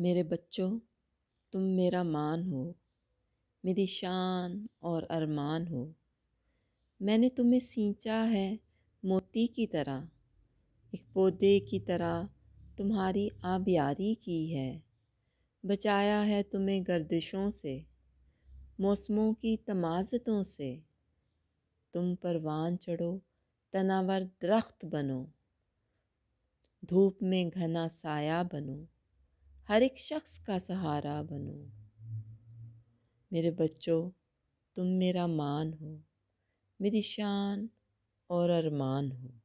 मेरे बच्चों तुम मेरा मान हो मेरी शान और अरमान हो मैंने तुम्हें सींचा है मोती की तरह एक पौधे की तरह तुम्हारी आबियारी की है बचाया है तुम्हें गर्दिशों से मौसमों की तमाजतों से तुम परवान चढ़ो तनावर दरख्त बनो धूप में घना साया बनो हर एक शख्स का सहारा बनो मेरे बच्चों तुम मेरा मान हो मेरी शान और अरमान हो